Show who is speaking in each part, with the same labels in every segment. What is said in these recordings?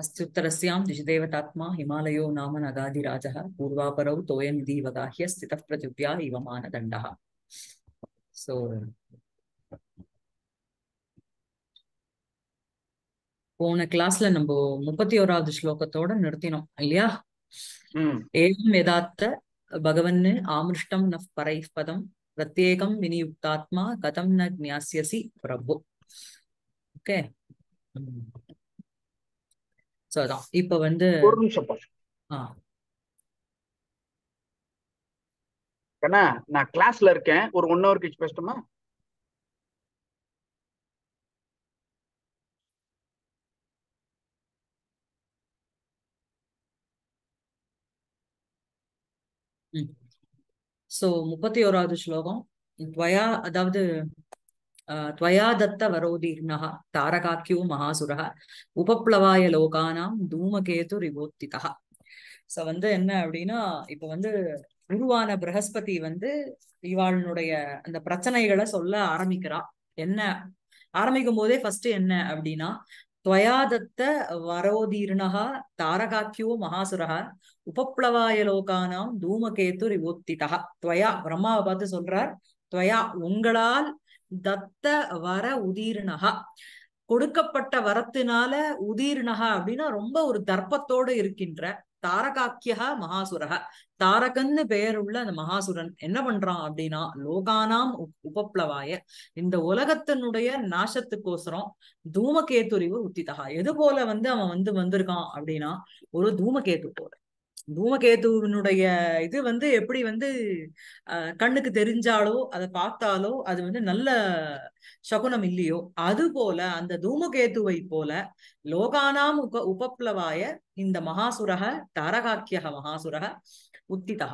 Speaker 1: அஸ்தியுத்தரஸ்யாம் अस्त्युत्तरस्यां द्विजदेवतात्मा हिमालयो नाम பூர்வாபரவு पूर्वापरौ तोयनिधिवगाह्य स्थितः पृथिव्या इव मानदण्डः सो போன கிளாஸ்ல நம்ம முப்பத்தி ஓராவது ஸ்லோகத்தோட நிறுத்தினோம் இல்லையா ஏகம் எதாத்த பகவன்னு ஆமிருஷ்டம் ந பரைப்பதம் பிரத்யேகம் வினியுக்தாத்மா கதம் ந ஜாசியசி பிரபு ஓகே சோ அதான் இப்ப வந்து ஒரு நிமிஷம் ஆ நான் கிளாஸ்ல இருக்கேன் ஒரு ஒன் ஹவர் கழிச்சு பேசட்டுமா சோ முப்பத்தி ஓராவது ஸ்லோகம் துவயா அதாவது त्वया दत्त वरोदीर्णः तारकाख्यो महासुरः उपप्लवाय லோகானாம் தூமகேது ரிவோத்திதா ஸோ வந்து என்ன அப்படின்னா இப்போ வந்து குருவான பிரகஸ்பதி வந்து இவாளுடைய அந்த பிரச்சனைகளை சொல்ல ஆரம்பிக்கிறா என்ன ஆரம்பிக்கும் போதே ஃபர்ஸ்ட் என்ன அப்படின்னா துவயாதத்த வரோதீர்ணகா தாரகாக்கியோ மகாசுரகா உபப்ளவாய லோகானாம் தூமகேது ரிவோத்திதா துவயா பிரம்மாவை பார்த்து சொல்றார் துவயா உங்களால் தத்த வர உதீர்ணகா கொடுக்கப்பட்ட வரத்தினால உதீர்ணகா அப்படின்னா ரொம்ப ஒரு தர்ப்பத்தோடு இருக்கின்ற தாரகாக்கியா மகாசுரக தாரகன்னு பெயருள்ள அந்த மகாசுரன் என்ன பண்றான் அப்படின்னா லோகானாம் உபப்ளவாய இந்த உலகத்தினுடைய நாசத்துக்கோசரம் தூமகேத்துரிவு உத்திதகா எது போல வந்து அவன் வந்து வந்திருக்கான் அப்படின்னா ஒரு தூமகேத்து போல தூமகேதுவினுடைய இது வந்து எப்படி வந்து கண்ணுக்கு தெரிஞ்சாலோ அதை பார்த்தாலோ அது வந்து நல்ல சகுனம் இல்லையோ அது போல அந்த தூமகேதுவை போல லோகானாம் உப உபப்ளவாய இந்த மகாசுரக தாரகாக்கியக மகாசுரக உத்திதா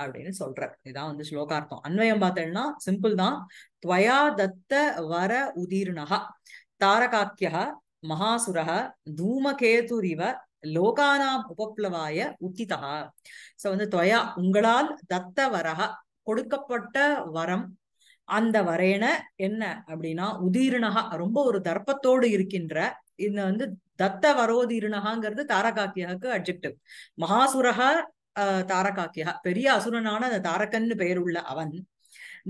Speaker 1: அப்படின்னு சொல்ற இதான் வந்து ஸ்லோகார்த்தம் அன்வயம் பார்த்தேன்னா சிம்பிள் தான் துவயா தத்த வர உதீர்ணகா தாரகாக்கியக மகாசுரக தூமகேதுரிவ லோகானாம் உபப்ளவாய உத்திதா சோ வந்து தொயா உங்களால் தத்த வரக கொடுக்கப்பட்ட வரம் அந்த வரையின என்ன அப்படின்னா உதீரணகா ரொம்ப ஒரு தர்ப்பத்தோடு இருக்கின்ற இந்த வந்து தத்த வரோதீரணகாங்கிறது தாரகாக்கியகாக்கு அப்ஜெக்டிவ் மகாசுரக தாரகாக்கியகா பெரிய அசுரனான அந்த தாரகன்னு பெயருள்ள அவன்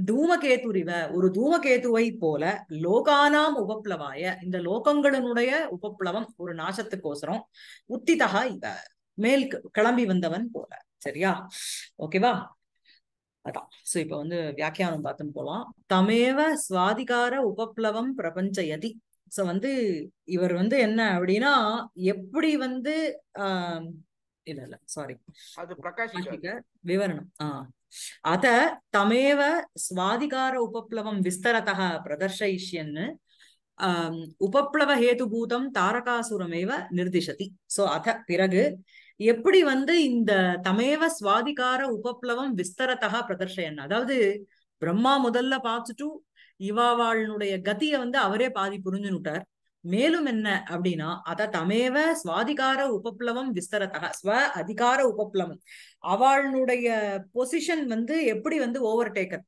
Speaker 1: தூமகேதுரிவ ஒரு தூமகேதுவை போல லோகானாம் உபப்ளவாய இந்த லோகங்களினுடைய உபப்ளவம் ஒரு நாசத்துக்கோசரம் உத்திதகா இவ மேல் கிளம்பி வந்தவன் போல சரியா ஓகேவா அதான் சோ இப்ப வந்து வியாக்கியானம் பார்த்துன்னு போலாம் தமேவ சுவாதிகார உபப்ளவம் பிரபஞ்சயதி சோ வந்து இவர் வந்து என்ன அப்படின்னா எப்படி வந்து ஆஹ் இல்ல இல்ல சாரி அது பிரகாஷிக்க விவரணம் ஆஹ் தமேவ तमेव உபப்ளவம் उपप्लवं பிரதர்ஷயிஷ்யன் உபப்ளவ ஹேதுபூதம் தாரகாசுரமேவ நிர்திஷதி சோ அத பிறகு எப்படி வந்து இந்த தமேவ சுவாதிகார உபப்ளவம் விஸ்தரத்தகா பிரதர்ஷயன் அதாவது பிரம்மா முதல்ல பார்த்துட்டு இவாவாளுடைய கதியை வந்து அவரே பாதி புரிஞ்சுனுட்டார் மேலும் என்ன அப்படின்னா அத தமேவ சுவாதிகார உபப்ளவம் விஸ்தரத்தக ஸ்வ அதிகார உபப்ளவம் அவளுடைய பொசிஷன் வந்து எப்படி வந்து ஓவர் டேக்கர்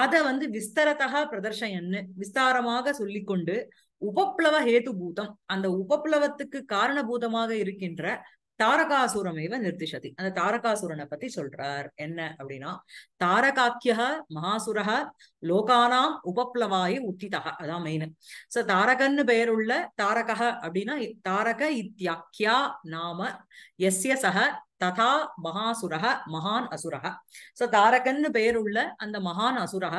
Speaker 1: அத வந்து விஸ்தரத்தக பிரதர்ஷன் விஸ்தாரமாக சொல்லிக்கொண்டு உபப்ளவ பூதம் அந்த உபப்ளவத்துக்கு காரணபூதமாக இருக்கின்ற தாரகாசுரம் இவ நிர்திஷதி அந்த தாரகாசுரனை பத்தி சொல்றார் என்ன அப்படின்னா தாரகாக்கிய மகாசுரக லோகானாம் உபப்ளவாயி உத்திதா அதான் மெயின் சோ தாரகன்னு பெயருள்ள தாரக அப்படின்னா தாரக இத்தியாக்கியா நாம எஸ்ய சக ததா மகாசுரக மகான் அசுரக சோ தாரகன்னு பெயருள்ள அந்த மகான் அசுரக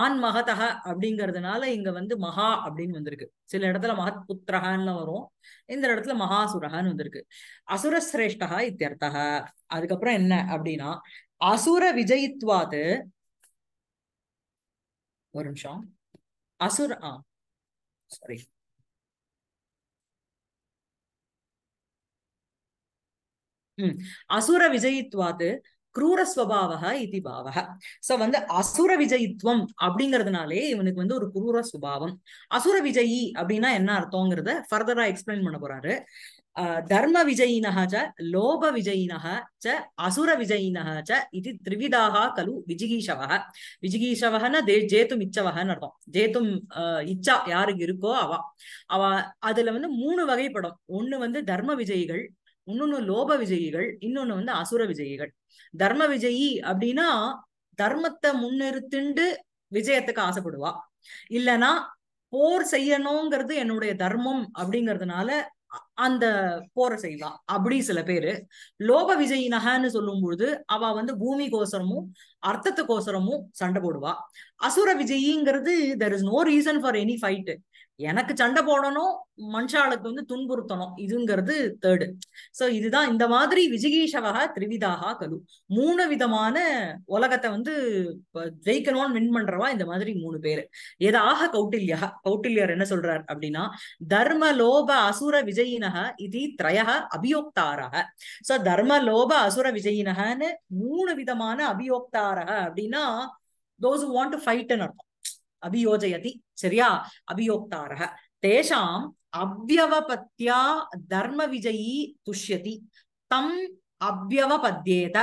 Speaker 1: ஆண் மகதக அப்படிங்கிறதுனால இங்க வந்து மகா அப்படின்னு வந்திருக்கு சில இடத்துல மகத் புத்திரகன்னு வரும் இந்த இடத்துல மகாசுரகான்னு வந்திருக்கு அசுர சிரேஷ்டா இத்தியர்த்தக அதுக்கப்புறம் என்ன அப்படின்னா அசுர விஜயித்வாது ஒரு நிமிஷம் அசுர ஆ சாரி அசுர விஜயித்வாது குரூரஸ்வபாவக இது பாவக சோ வந்து அசுர விஜயித்துவம் அப்படிங்கறதுனாலே இவனுக்கு வந்து ஒரு குரூர சுபாவம் அசுர விஜயி அப்படின்னா என்ன அர்த்தங்கிறத ஃபர்தரா எக்ஸ்பிளைன் பண்ண போறாரு தர்ம விஜயினக ச லோப விஜயினக ச அசுர விஜயினக ச இது திரிவிதாக கலு விஜிகீஷவக விஜிகீஷவகன தே ஜேத்தும் இச்சவகன்னு அர்த்தம் ஜேத்தும் இச்சா யாருக்கு இருக்கோ அவ அவ அதுல வந்து மூணு வகைப்படும் ஒண்ணு வந்து தர்ம விஜயிகள் இன்னொன்னு லோப விஜயிகள் இன்னொன்னு வந்து அசுர விஜயிகள் தர்ம விஜயி அப்படின்னா தர்மத்தை முன்னிறுத்திண்டு விஜயத்துக்கு ஆசைப்படுவா இல்லனா போர் செய்யணுங்கிறது என்னுடைய தர்மம் அப்படிங்கிறதுனால அந்த போரை செய்வா அப்படி சில பேரு லோப விஜய் நகன்னு சொல்லும் பொழுது அவ வந்து பூமி கோசரமும் அர்த்தத்துக்கோசரமும் சண்டை போடுவா அசுர விஜயிங்கிறது there is no reason for any fight எனக்கு சண்டை போடணும் மனுஷாளுக்கு வந்து துன்புறுத்தணும் இதுங்கிறது தேர்டு சோ இதுதான் இந்த மாதிரி விஜயீஷவகா திரிவிதாகா கலு மூணு விதமான உலகத்தை வந்து ஜெயிக்கணும்னு வின் பண்றவா இந்த மாதிரி மூணு பேரு எதாக கௌட்டில்யா கௌட்டில்யர் என்ன சொல்றார் அப்படின்னா தர்ம லோப அசுர விஜயினக இது திரய அபியோக்தாரக சோ தர்ம லோப அசுர விஜயினகன்னு மூணு விதமான அபியோக்தாரக அப்படின்னா தோஸ் வாண்ட் டு ஃபைட்னு அர்த்தம் அபியோஜயதி சரியா அபியோக்தாரக தேஷாம் அவ்வவபத்தியா தர்ம விஜயி துஷ்யதி தம் அவ்வவபத்தியேத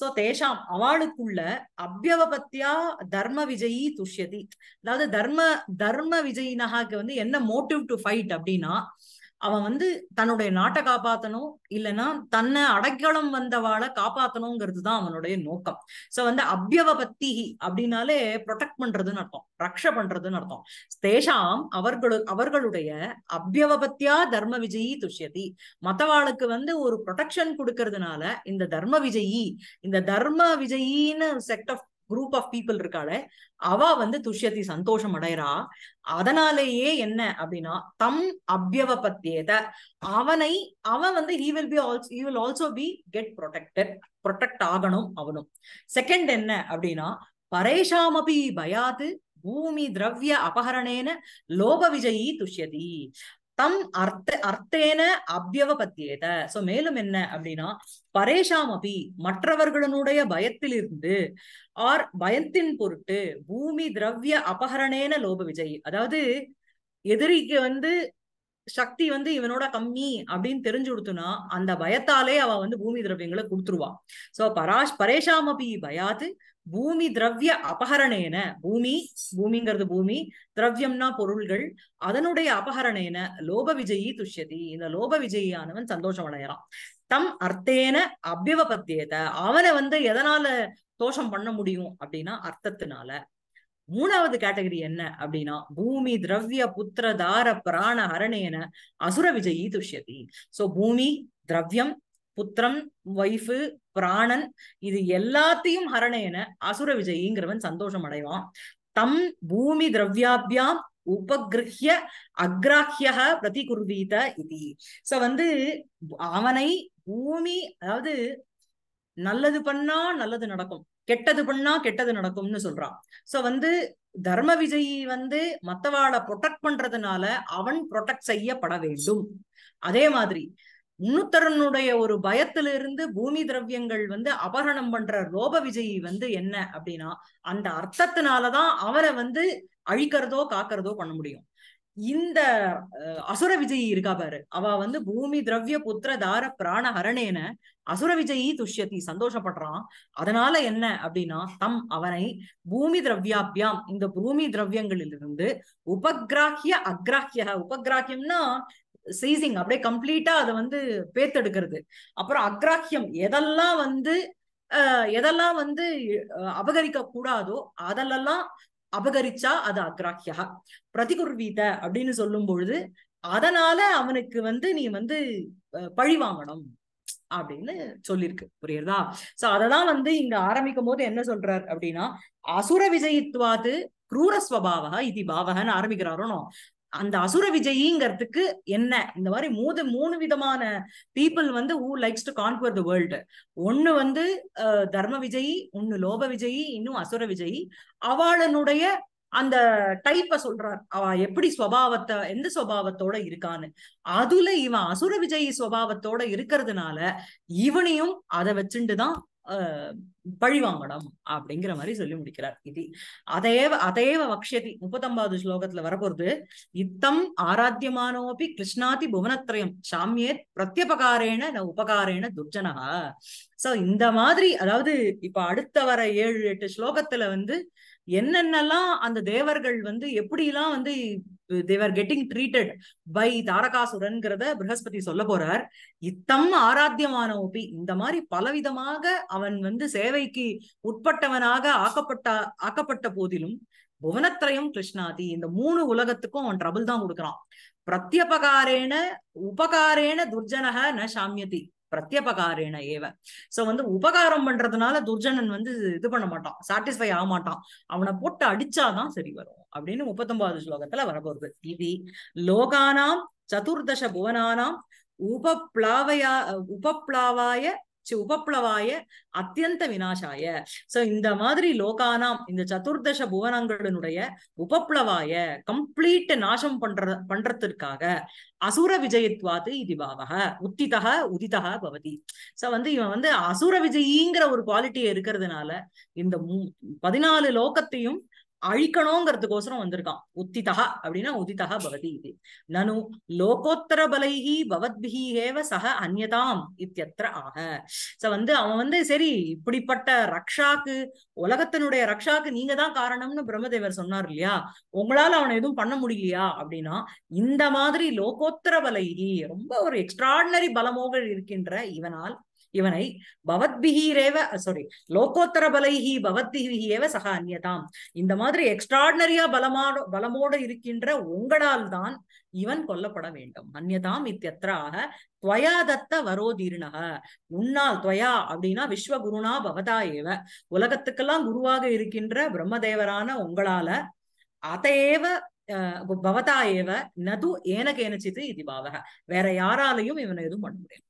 Speaker 1: சோ தேஷாம் அவளுக்குள்ள அவ்வவபத்தியா தர்ம விஜயி துஷ்யதி அதாவது தர்ம தர்ம விஜயினாக்கு வந்து என்ன மோட்டிவ் டு ஃபைட் அப்படின்னா அவன் வந்து தன்னுடைய நாட்டை காப்பாத்தணும் இல்லைன்னா தன்னை அடைக்கலம் வந்தவாளை காப்பாத்தணுங்கிறது தான் அவனுடைய நோக்கம் சோ வந்து அபியவ பத்தி அப்படின்னாலே ப்ரொடெக்ட் பண்றதுன்னு அர்த்தம் ரக்ஷ பண்றதுன்னு அர்த்தம் தேஷாம் அவர்களு அவர்களுடைய அபியவபத்தியா தர்ம விஜயி துஷ்யதி மத்தவாளுக்கு வந்து ஒரு ப்ரொடெக்ஷன் கொடுக்கறதுனால இந்த தர்ம விஜயி இந்த தர்ம விஜயின்னு set of group of people இருக்காள அவ வந்து துஷ்யத்தி சந்தோஷம் அடைறா அதனாலேயே என்ன அப்படின்னா தம் பத்தியத அவனை அவன் வந்து he will be also he will also be get protected protect ஆகணும் அவனும் செகண்ட் என்ன அப்படின்னா பரேஷாமபி பயாது பூமி திரவிய அபகரணேன லோப விஜயி துஷ்யதி தம் அர்த்த அர்த்தேன அபியவபத்தியத சோ மேலும் என்ன அப்படின்னா பரேஷாம் அபி மற்றவர்களுடைய பயத்திலிருந்து ஆர் பயத்தின் பொருட்டு பூமி திரவிய அபகரணேன லோப விஜய் அதாவது எதிரிக்கு வந்து சக்தி வந்து இவனோட கம்மி அப்படின்னு தெரிஞ்சு கொடுத்துனா அந்த பயத்தாலே அவ வந்து பூமி திரவியங்களை கொடுத்துருவான் சோ பராஷ் பரேஷாமபி பயாது பூமி திரவிய அபகரணேன பூமி பூமிங்கிறது பூமி திரவியம்னா பொருள்கள் அதனுடைய அபகரணேன லோப விஜயி துஷ்யதி இந்த லோப விஜயியானவன் சந்தோஷம் அடையறான் தம் அர்த்தேன அபிவபத்தியத அவனை வந்து எதனால தோஷம் பண்ண முடியும் அப்படின்னா அர்த்தத்தினால மூணாவது கேட்டகரி என்ன அப்படின்னா பூமி திரவிய புத்திர தார பிராண ஹரணேன அசுர விஜயி துஷ்யதி சோ பூமி திரவியம் புத்திரம் ஒய்ஃபு பிராணன் இது எல்லாத்தையும் ஹரணேன அசுர விஜயிங்கிறவன் சந்தோஷம் அடைவான் தம் பூமி திரவியாபியாம் உபகிரஹ்ய அக்ராஹிய பிரதிகுர்வீத இது சோ வந்து அவனை பூமி அதாவது நல்லது பண்ணா நல்லது நடக்கும் கெட்டது பண்ணா கெட்டது நடக்கும்னு சொல்றான் சோ வந்து தர்ம விஜய் வந்து மத்தவாளை ப்ரொடெக்ட் பண்றதுனால அவன் ப்ரொடெக்ட் செய்யப்பட வேண்டும் அதே மாதிரி முன்னுத்தரனுடைய ஒரு பயத்திலிருந்து பூமி திரவியங்கள் வந்து அபகரணம் பண்ற லோப விஜய் வந்து என்ன அப்படின்னா அந்த அர்த்தத்தினாலதான் அவரை வந்து அழிக்கிறதோ காக்கிறதோ பண்ண முடியும் இந்த அசுர விஜயி இருக்கா பாரு அவ வந்து பூமி திரவிய புத்திர தார பிராண ஹரணேன அசுர விஜயி துஷ்யத்தி சந்தோஷப்படுறான் அதனால என்ன அப்படின்னா தம் அவனை பூமி திரவியாபியாம் இந்த பூமி திரவியங்களிலிருந்து உபகிராகிய அக்ராஹிய உபகிராகியம்னா சீசிங் அப்படியே கம்ப்ளீட்டா அதை வந்து பேத்தெடுக்கிறது அப்புறம் அக்ராஹ்யம் எதெல்லாம் வந்து எதெல்லாம் வந்து அபகரிக்க கூடாதோ அதெல்லாம் அபகரிச்சா அது அக்ராஹ்யா பிரதிகுர்வீத அப்படின்னு சொல்லும் பொழுது அதனால அவனுக்கு வந்து நீ வந்து பழி வாங்கணும் அப்படின்னு சொல்லியிருக்கு புரியுறதா சோ அததான் வந்து இங்க ஆரம்பிக்கும் போது என்ன சொல்றார் அப்படின்னா அசுர விஜயித்வாது குரூரஸ்வபாவா இது பாவகன்னு ஆரம்பிக்கிறாரோனோ அந்த அசுர விஜயிங்கிறதுக்கு என்ன இந்த மாதிரி மூது மூணு விதமான பீப்புள் வந்து who likes to conquer the world ஒன்னு வந்து தர்ம விஜயி ஒன்னு லோப விஜயி இன்னும் அசுர விஜயி அவளனுடைய அந்த டைப்ப சொல்றார் அவ எப்படி சுவாவத்தை எந்த சுவாவத்தோட இருக்கான்னு அதுல இவன் அசுர விஜயி சுவாவத்தோட இருக்கிறதுனால இவனையும் அதை வச்சுட்டுதான் பழிவாங்கடம் அப்படிங்கிற மாதிரி சொல்லி முடிக்கிறார் இது அதேவ அதேவ வக்ஷதி முப்பத்தொன்பது ஸ்லோகத்துல வரப்போறது இத்தம் ஆராத்தியமானோபி கிருஷ்ணாதி புவனத்ரயம் சாமியேத் பிரத்யபகாரேன ந உபகாரேன துர்ஜனகா சோ இந்த மாதிரி அதாவது இப்ப அடுத்த வர ஏழு எட்டு ஸ்லோகத்துல வந்து என்னென்னலாம் அந்த தேவர்கள் வந்து எப்படிலாம் வந்து தேவர் கெட்டிங் ட்ரீட்டட் பை தாரகாசுரன்கிறத பிரகஸ்பதி சொல்ல போறார் இத்தம் ஆராத்தியமான ஒப்பி இந்த மாதிரி பலவிதமாக அவன் வந்து சேவைக்கு உட்பட்டவனாக ஆக்கப்பட்ட ஆக்கப்பட்ட போதிலும் புவனத்திரயம் கிருஷ்ணாதி இந்த மூணு உலகத்துக்கும் அவன் ட்ரபிள் தான் கொடுக்குறான் பிரத்யபகாரேன உபகாரேன துர்ஜனக ந சாமியதி பிரத்யபகாரேன ஏவ சோ வந்து உபகாரம் பண்றதுனால துர்ஜனன் வந்து இது பண்ண மாட்டான் சாட்டிஸ்ஃபை ஆக மாட்டான் அவனை போட்டு அடிச்சாதான் சரி வரும் அப்படின்னு முப்பத்தொன்பது ஸ்லோகத்துல வரப்போகுது இது லோகானாம் சதுர்தச புவனானாம் உபப்ளாவயா உபப்ளாவாய உபப்ளவாய அத்தியந்த வினாசாய சோ இந்த மாதிரி லோகானாம் இந்த சதுர்தச புவனங்களுடைய உபப்ளவாய கம்ப்ளீட் நாசம் பண்ற பண்றதுக்காக அசுர விஜயத்வாது இது பாவக உத்திதக உதிதக பவதி சோ வந்து இவன் வந்து அசுர விஜயிங்கிற ஒரு குவாலிட்டியை இருக்கிறதுனால இந்த பதினாலு லோகத்தையும் அழிக்கணுங்கிறதுக்கோசரம் வந்திருக்கான் உத்திதா அப்படின்னா உதிதா பவதி இது நனு லோகோத்தர பலைஹி பவத்பிஹி ஏவ சக அந்யதாம் இத்தியத்திர ஆக சோ வந்து அவன் வந்து சரி இப்படிப்பட்ட ரக்ஷாக்கு உலகத்தினுடைய ரக்ஷாக்கு நீங்க தான் காரணம்னு பிரம்மதேவர் சொன்னார் இல்லையா உங்களால அவனை எதுவும் பண்ண முடியலையா அப்படின்னா இந்த மாதிரி லோகோத்தர பலைஹி ரொம்ப ஒரு எக்ஸ்ட்ராடினரி பலமோகள் இருக்கின்ற இவனால் இவனை பவத்பிகிரேவ சாரி லோகோத்தர பலைஹி பவத்பிகிரேவ சக அந்நியதாம் இந்த மாதிரி எக்ஸ்ட்ராடினரியா பலமானோ பலமோடு இருக்கின்ற உங்களால் தான் இவன் கொல்லப்பட வேண்டும் அந்நதாம் இத்தியத்ராக துவயா தத்த வரோதீர்ணக உன்னால் துவயா அப்படின்னா விஸ்வகுருனா பவதா ஏவ உலகத்துக்கெல்லாம் குருவாக இருக்கின்ற பிரம்மதேவரான உங்களால அதையேவ பவதா ஏவ நது ஏன கேனச்சித்து இது பாவக வேற யாராலையும் இவனை எதுவும் பண்ண முடியும்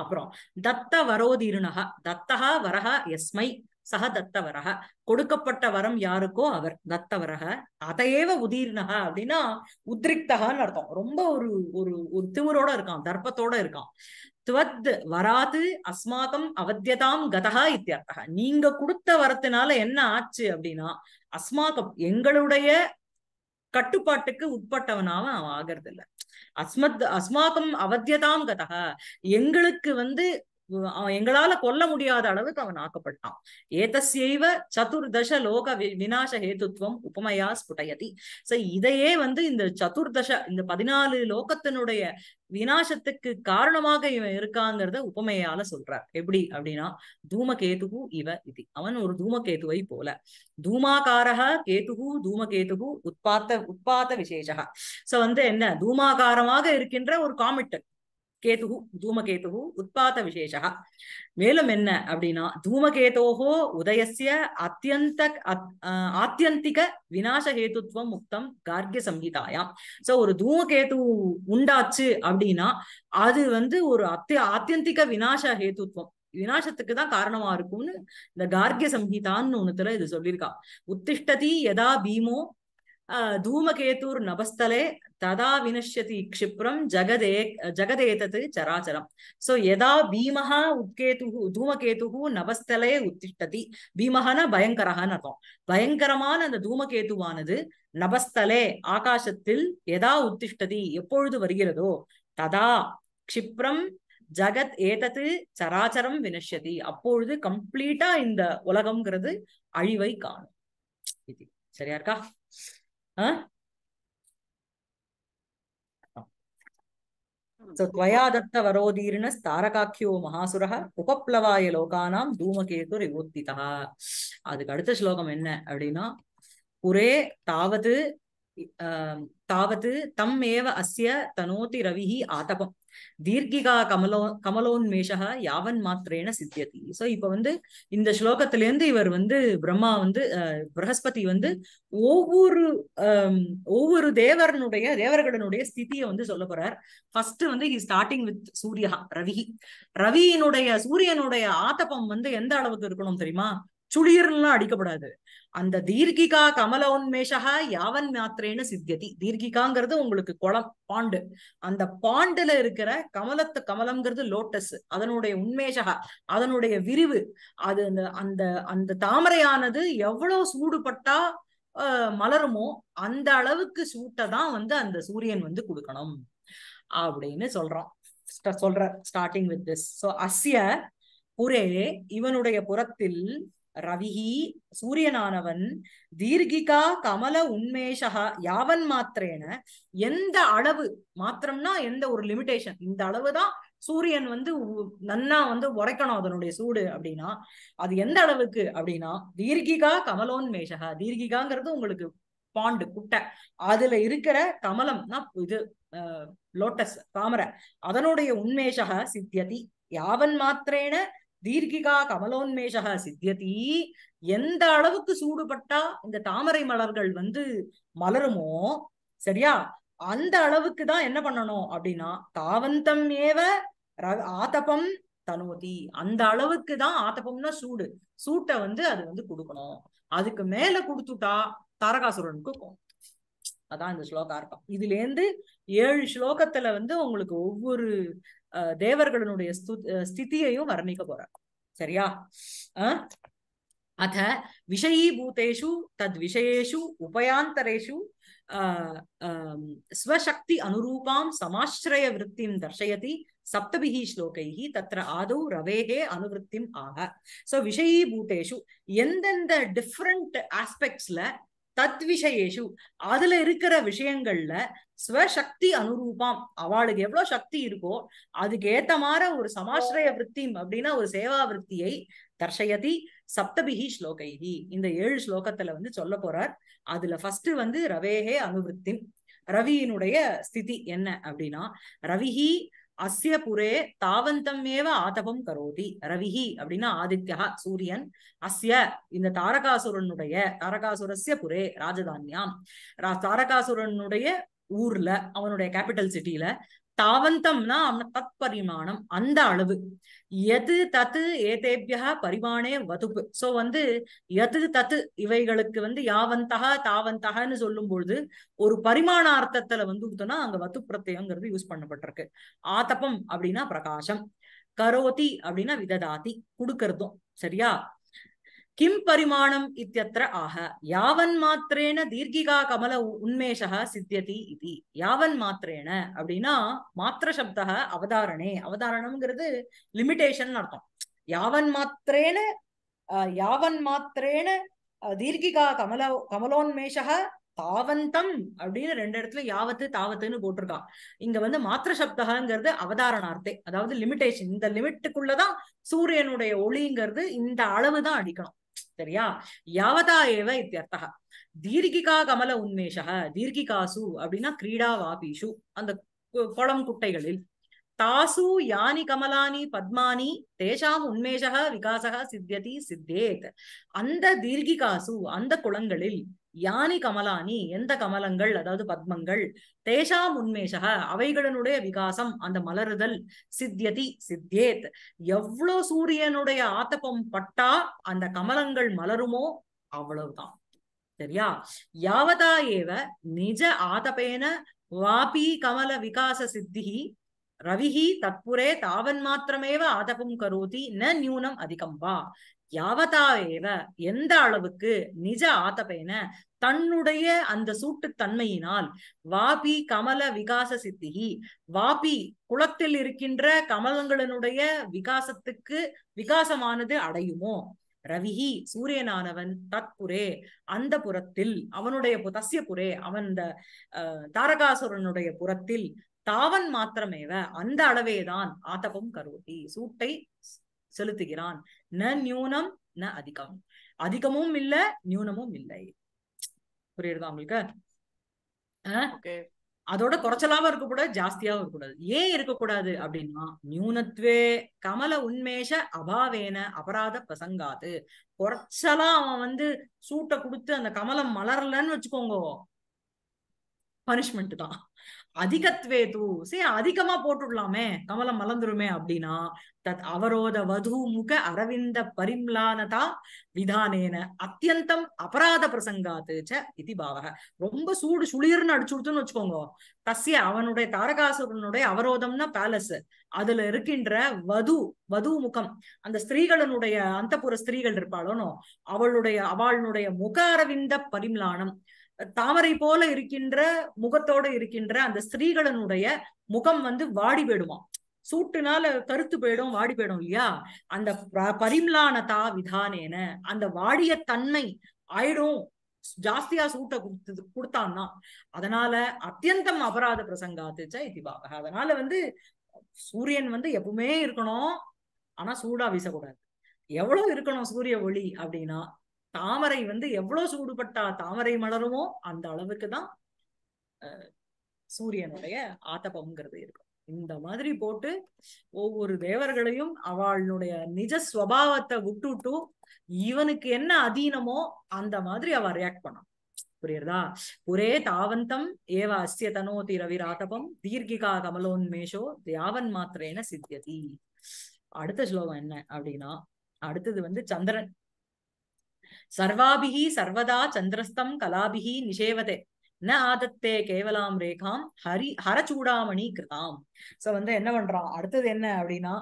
Speaker 1: அப்புறம் தத்த வரோதிருணக தத்தா வரஹா எஸ்மை சக தத்தவரக கொடுக்கப்பட்ட வரம் யாருக்கோ அவர் தத்தவரக அதையேவ உதீர்ணக அப்படின்னா உத்ரிக்தகான்னு அர்த்தம் ரொம்ப ஒரு ஒரு ஒரு இருக்கான் தர்ப்பத்தோட இருக்கான் துவத் வராது அஸ்மாக்கம் அவத்தியதாம் கதகா இத்தியர்த்தக நீங்க கொடுத்த வரத்தினால என்ன ஆச்சு அப்படின்னா அஸ்மாக்கம் எங்களுடைய கட்டுப்பாட்டுக்கு உட்பட்டவனாக அவன் ஆகறதில்ல அஸ்மத் அஸ்மாக்கம் அவத்தியதாம் கதா எங்களுக்கு வந்து எங்களால கொல்ல முடியாத அளவுக்கு அவன் ஆக்கப்பட்டான் ஏதசைவ சதுர்தச லோக விநாச ஹேத்துவம் உபமையா ஸ்புடையதி சோ இதையே வந்து இந்த சதுர்தச இந்த பதினாலு லோகத்தினுடைய விநாசத்துக்கு காரணமாக இவன் இருக்காங்கிறத உபமையால சொல்றார் எப்படி அப்படின்னா தூமகேதுகு இவ இது அவன் ஒரு தூமகேதுவை போல தூமாகாரக கேதுகு தூமகேதுகு உட்பாத்த உட்பாத்த விசேஷகா சோ வந்து என்ன தூமாகாரமாக இருக்கின்ற ஒரு காமெட் கேத்து தூமகேது உத்பாத விசேஷா மேலும் என்ன அப்படின்னா தூமகேதோஹோ உதயசிய அத்தியந்த ஆத்தியந்திக வினாசகேதுத்துவம் முக்தம் கார்கிய சம்ஹிதாயாம் சோ ஒரு தூமகேது உண்டாச்சு அப்படின்னா அது வந்து ஒரு அத்திய ஆத்தியந்திக வினாச ஹேத்துவம் வினாசத்துக்கு தான் காரணமா இருக்கும்னு இந்த கார்கிய சம்ஹிதான்னு ஒண்ணுத்துல இது சொல்லியிருக்கா உத்திஷ்டதி யதா பீமோ தூமகேத்துர் நபஸ்தலே ததா வினஷ்யதி க்ஷிப்ரம் ஜகதே ஜகதேதது சராச்சரம் சோ எதா பீமஹா உத்கேதுகு தூமகேது நபஸ்தலே உத்திஷ்டதி பீமஹனா பயங்கரஹான்னு அர்த்தம் பயங்கரமான அந்த தூமகேதுவானது நபஸ்தலே ஆகாசத்தில் எதா உத்திஷ்டதி எப்பொழுது வருகிறதோ ததா க்ஷிப்ரம் ஜகத் ஏதது சராச்சரம் வினஷ்யதி அப்பொழுது கம்ப்ளீட்டா இந்த உலகம்ங்கிறது அழிவை காணும் சரியா இருக்கா त्वया hmm. வரோதீர்ணஸ்தாரகாக்கியோ மகாசுரக உபப்ளவாய லோகானாம் தூமகேது ரிவோத்திதா அதுக்கு அடுத்த ஸ்லோகம் என்ன அப்படின்னா புரே தாவது தாவது தம் ஏவ அஸ்ய தனோதி ரவிஹி ஆதபம் தீர்கிகா கமலோ கமலோன்மேஷா யாவன் மாத்திரேன சித்தியதி சோ இப்ப வந்து இந்த ஸ்லோகத்துல இருந்து இவர் வந்து பிரம்மா வந்து பிரகஸ்பதி வந்து ஒவ்வொரு ஒவ்வொரு தேவரனுடைய தேவர்களுடைய ஸ்திதியை வந்து சொல்ல போறார் ஃபர்ஸ்ட் வந்து he starting with Surya Ravi ரவியினுடைய சூரியனுடைய ஆத்தப்பம் வந்து எந்த அளவுக்கு இருக்கணும் தெரியுமா சுளியர்லாம் அடிக்கப்படாது அந்த தீர்கிகா உன்மேஷகா யாவன் மாத்திரேன்னு சித்தியதி தீர்கிகாங்கிறது உங்களுக்கு குளம் பாண்டு அந்த பாண்டுல இருக்கிற கமலத்து கமலம்ங்கிறது லோட்டஸ் அதனுடைய உண்மேஷகா அதனுடைய விரிவு அது அந்த அந்த தாமரையானது எவ்வளவு சூடுபட்டா மலருமோ அந்த அளவுக்கு சூட்டை தான் வந்து அந்த சூரியன் வந்து கொடுக்கணும் அப்படின்னு சொல்றான் சொல்ற ஸ்டார்டிங் வித் திஸ் சோ அஸ்ய புரே இவனுடைய புறத்தில் ரவிஹி சூரியனானவன் தீர்கிகா கமல உண்மேஷகா யாவன் மாத்திரேன எந்த அளவு மாத்திரம்னா எந்த ஒரு லிமிடேஷன் இந்த அளவுதான் சூரியன் வந்து நன்னா வந்து உரைக்கணும் அதனுடைய சூடு அப்படின்னா அது எந்த அளவுக்கு அப்படின்னா தீர்கிகா கமலோன்மேஷகா தீர்கிகாங்கிறது உங்களுக்கு பாண்டு குட்டை அதுல இருக்கிற கமலம்னா இது லோட்டஸ் தாமரை அதனுடைய உண்மேஷக சித்தியதி யாவன் மாத்திரேன தீர்கிகா கமலோன்மேஷக சித்தியதி எந்த அளவுக்கு சூடுபட்டா இந்த தாமரை மலர்கள் வந்து மலருமோ சரியா அந்த அளவுக்கு தான் என்ன பண்ணணும் அப்படின்னா தாவந்தம் ஏவ ஆத்தபம் தனோதி அந்த அளவுக்கு தான் ஆத்தபம்னா சூடு சூட்டை வந்து அது வந்து கொடுக்கணும் அதுக்கு மேல கொடுத்துட்டா தாரகாசுரனுக்கு கோவம் அதான் இந்த ஸ்லோகா இருக்கும் இதுல இருந்து ஏழு ஸ்லோகத்துல வந்து உங்களுக்கு ஒவ்வொரு தேவர்களுடைய ஸ்திதியையும் வர்ணிக்க போறார் சரியா ஆஹ் அத விஷயீபூத்தேஷு தத் விஷயேஷு உபயாந்தரேஷு ஸ்வசக்தி அனுரூபாம் சமாசிரய விருத்திம் தர்ஷயதி சப்தபிகி ஸ்லோகைகி தத்ர ஆதௌ ரவேகே அனுவிருத்திம் ஆக சோ விஷயீபூத்தேஷு எந்தெந்த டிஃப்ரெண்ட் ஆஸ்பெக்ட்ஸ்ல தத் விஷயேஷு அதுல இருக்கிற விஷயங்கள்ல ஸ்வசக்தி அனுரூபம் அவளுக்கு எவ்வளவு சக்தி இருக்கோ அதுக்கு ஏத்த ஒரு சமாசிரய விற்த்தி அப்படின்னா ஒரு சேவா விற்த்தியை தர்ஷயதி சப்தபிகி ஸ்லோகைகி இந்த ஏழு ஸ்லோகத்துல வந்து சொல்ல போறார் அதுல ஃபர்ஸ்ட் வந்து ரவேகே அனுவிருத்தி ரவியினுடைய ஸ்திதி என்ன அப்படின்னா ரவிஹி அஸ்ய புரே தாவந்தம் ஏவ ஆதபம் கரோதி ரவிஹி அப்படின்னா ஆதித்யா சூரியன் அஸ்ய இந்த தாரகாசுரனுடைய தாரகாசுரஸ்ய புரே ராஜதான்யாம் தாரகாசுரனுடைய ஊர்ல அவனுடைய கேபிட்டல் சிட்டியில தாவந்தம்னா அவன தத் பரிமாணம் அந்த அளவு எது தத்து ஏதேபியா பரிமாணே வதுப்பு சோ வந்து எது தத்து இவைகளுக்கு வந்து யாவந்தக தாவந்தகன்னு சொல்லும் பொழுது ஒரு பரிமாண அர்த்தத்துல வந்து கொடுத்தோம்னா அங்க வத்து பிரத்யங்கிறது யூஸ் பண்ணப்பட்டிருக்கு ஆத்தப்பம் அப்படின்னா பிரகாசம் கரோதி அப்படின்னா விததாதி கொடுக்கறதும் சரியா கிம் பரிமாணம் இத்தியத்திர ஆக யாவன் மாத்திரேன தீர்கிகா கமல உன்மேஷக சித்தியதி இது யாவன் மாத்திரேன அப்படின்னா மாத்திர சப்தக அவதாரணே அவதாரணம்ங்கிறது லிமிடேஷன் அர்த்தம் யாவன் மாத்திரேன யாவன் மாத்திரேன தீர்கிகா கமல கமலோன்மேஷக தாவந்தம் அப்படின்னு ரெண்டு இடத்துல யாவத்து தாவத்துன்னு போட்டிருக்கான் இங்க வந்து மாத்திர சப்தகங்கிறது அவதாரணார்த்தே அதாவது லிமிடேஷன் இந்த லிமிட்டுக்குள்ளதான் சூரியனுடைய ஒளிங்கிறது இந்த அளவு தான் அடிக்கணும் சரியா யாவதா ஏவ இத்தியர்த்தா தீர்கிகா கமல உன்மேஷக தீர்கிகாசு அப்படின்னா கிரீடா வாபீஷு அந்த குளம் குட்டைகளில் தாசு யானி கமலானி பத்மானி தேசாம் உண்மேஷக விகாசக சித்தியதி சித்தேத் அந்த தீர்கிகாசு அந்த குளங்களில் யானி கமலானி எந்த கமலங்கள் அதாவது பத்மங்கள் தேஷாம் உண்மேஷக அவைகளினுடைய விகாசம் அந்த மலருதல் சித்தியதி சித்தியேத் எவ்வளோ சூரியனுடைய ஆத்தப்பம் பட்டா அந்த கமலங்கள் மலருமோ அவ்வளவுதான் சரியா யாவதா ஏவ நிஜ ஆதபேன வாபி கமல விகாச சித்திகி ரவிஹி தற்புரே தாவன் மாத்திரமேவ ஆதபம் கரோதி ந நியூனம் அதிகம் வா யாவதாவேவ எந்த அளவுக்கு நிஜ ஆதபேன தன்னுடைய அந்த சூட்டுத்தன்மையினால் வாபி கமல விகாச சித்திகி வாபி குளத்தில் இருக்கின்ற கமலங்களினுடைய விகாசத்துக்கு விகாசமானது அடையுமோ ரவிஹி சூரியனானவன் தற்புரே அந்த புறத்தில் அவனுடைய தசிய புரே அவன் இந்த தாரகாசுரனுடைய புறத்தில் தாவன் மாத்திரமேவ அந்த அளவேதான் ஆதபம் கருவதி சூட்டை செலுத்துகிறான் ந நியூனம் ந அதிகம் அதிகமும் இல்ல நியூனமும் இல்லை புரியுதா உங்களுக்கு அதோட குறைச்சலாவும் இருக்கக்கூடாது ஜாஸ்தியாவும் இருக்கக்கூடாது ஏன் இருக்கக்கூடாது அப்படின்னா நியூனத்வே கமல உண்மேஷ அபாவேன அபராத பிரசங்காது குறைச்சலா அவன் வந்து சூட்டை கொடுத்து அந்த கமலம் மலரலன்னு வச்சுக்கோங்க பனிஷ்மெண்ட் தான் அதிகத்வே தூ சே அதிகமா போட்டுடலாமே கமலம் மலர்ந்துருமே அப்படின்னா தத் அவரோத வது முக அரவிந்த பரிம்லானதா விதானேன அத்தியந்தம் அபராத பிரசங்காத்து ச இது பாவக ரொம்ப சூடு சுளிர்னு அடிச்சு கொடுத்துன்னு வச்சுக்கோங்க தசிய அவனுடைய தாரகாசுரனுடைய அவரோதம்னா பேலஸ் அதுல இருக்கின்ற வது வது முகம் அந்த ஸ்திரீகளனுடைய அந்த புற ஸ்திரீகள் இருப்பாளோனோ அவளுடைய அவளுடைய முக அரவிந்த பரிம்லானம் தாமரை போல இருக்கின்ற முகத்தோட இருக்கின்ற அந்த ஸ்திரீகளனுடைய முகம் வந்து வாடி போயிடுவான் சூட்டுனால கருத்து போயிடும் வாடி போயிடும் இல்லையா அந்த பரிம்லானதா விதானேன அந்த வாடிய தன்மை ஆயிடும் ஜாஸ்தியா சூட்டை கொடுத்தது கொடுத்தான்னா அதனால அத்தியந்தம் அபராத பிரசங்காத்துச்சா இதிபாக அதனால வந்து சூரியன் வந்து எப்பவுமே இருக்கணும் ஆனா சூடா வீசக்கூடாது எவ்வளவு இருக்கணும் சூரிய ஒளி அப்படின்னா தாமரை வந்து எவ்வளவு சூடுபட்டா தாமரை மலருமோ அந்த அளவுக்கு தான் சூரியனுடைய ஆத்தபம்ங்கிறது இருக்கும் இந்த மாதிரி போட்டு ஒவ்வொரு தேவர்களையும் அவளுடைய நிஜ சுவாவத்தை விட்டுட்டு இவனுக்கு என்ன அதீனமோ அந்த மாதிரி அவ ரியாக்ட் பண்ணும் புரியுறதா புரே தாவந்தம் ஏவ அஸ்ய தனோதி ரவிராட்டபம் தீர்கிகா கமலோன்மேஷோ தியாவன் மாத்திரேன சித்தியதி அடுத்த ஸ்லோகம் என்ன அப்படின்னா அடுத்தது வந்து சந்திரன் சர்வாபிகி சர்வதா சந்திரஸ்தம் கலாபிகி நிஷேவதே ந ஆதத்தே கேவலாம் ரேகாம் ஹரி ஹரச்சூடாமணி கிருதாம் சோ வந்து என்ன பண்றான் அடுத்தது என்ன அப்படின்னா